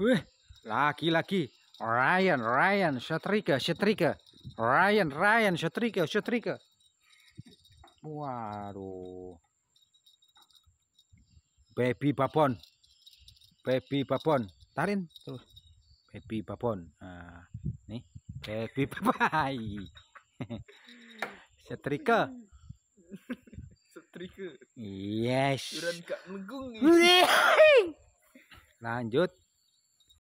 Wih, lagi-lagi. Ryan, Ryan, Shatrika Shatrika Ryan, Ryan, Shatrika Shatrika Waduh. Baby babon. Baby babon. Tarin terus. Baby babon. Nah, nih. Baby babai. Shatrika Shatrika Yes. Lanjut.